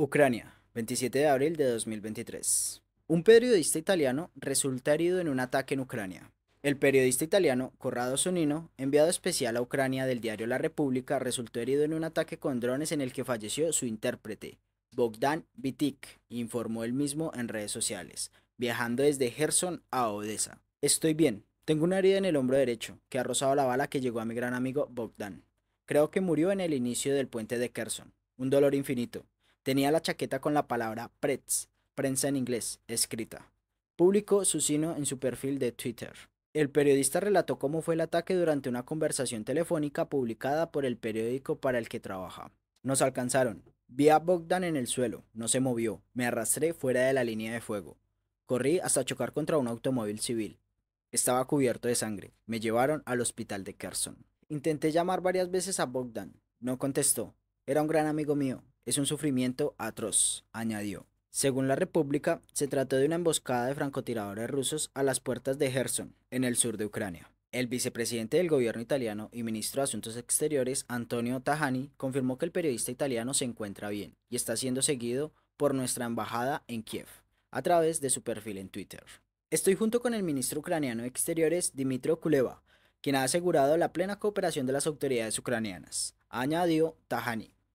Ucrania, 27 de abril de 2023. Un periodista italiano resulta herido en un ataque en Ucrania. El periodista italiano Corrado Sonino, enviado especial a Ucrania del diario La República, resultó herido en un ataque con drones en el que falleció su intérprete, Bogdan Vitik, informó él mismo en redes sociales, viajando desde Gerson a Odessa. Estoy bien, tengo una herida en el hombro derecho, que ha rozado la bala que llegó a mi gran amigo Bogdan. Creo que murió en el inicio del puente de Kherson, Un dolor infinito, Tenía la chaqueta con la palabra Pretz, prensa en inglés, escrita. Publicó su sino en su perfil de Twitter. El periodista relató cómo fue el ataque durante una conversación telefónica publicada por el periódico para el que trabaja. Nos alcanzaron. Vi a Bogdan en el suelo, no se movió, me arrastré fuera de la línea de fuego. Corrí hasta chocar contra un automóvil civil. Estaba cubierto de sangre. Me llevaron al hospital de Carson. Intenté llamar varias veces a Bogdan. No contestó. Era un gran amigo mío. Es un sufrimiento atroz, añadió. Según la República, se trató de una emboscada de francotiradores rusos a las puertas de Gerson, en el sur de Ucrania. El vicepresidente del gobierno italiano y ministro de Asuntos Exteriores, Antonio Tajani, confirmó que el periodista italiano se encuentra bien y está siendo seguido por nuestra embajada en Kiev, a través de su perfil en Twitter. Estoy junto con el ministro ucraniano de Exteriores, Dmitry Kuleva, quien ha asegurado la plena cooperación de las autoridades ucranianas, añadió Tajani.